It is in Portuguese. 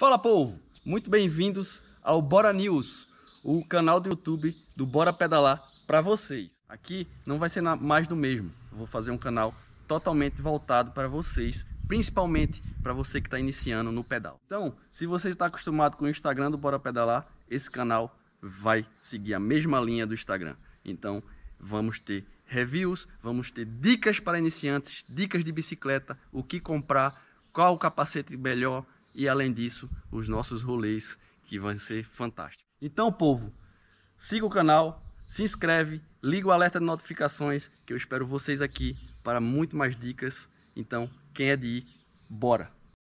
Fala povo, muito bem-vindos ao Bora News, o canal do YouTube do Bora Pedalar para vocês. Aqui não vai ser mais do mesmo, Eu vou fazer um canal totalmente voltado para vocês, principalmente para você que está iniciando no pedal. Então, se você está acostumado com o Instagram do Bora Pedalar, esse canal vai seguir a mesma linha do Instagram. Então, vamos ter reviews, vamos ter dicas para iniciantes, dicas de bicicleta, o que comprar, qual o capacete melhor, e além disso, os nossos rolês que vão ser fantásticos. Então, povo, siga o canal, se inscreve, liga o alerta de notificações que eu espero vocês aqui para muito mais dicas. Então, quem é de ir, bora!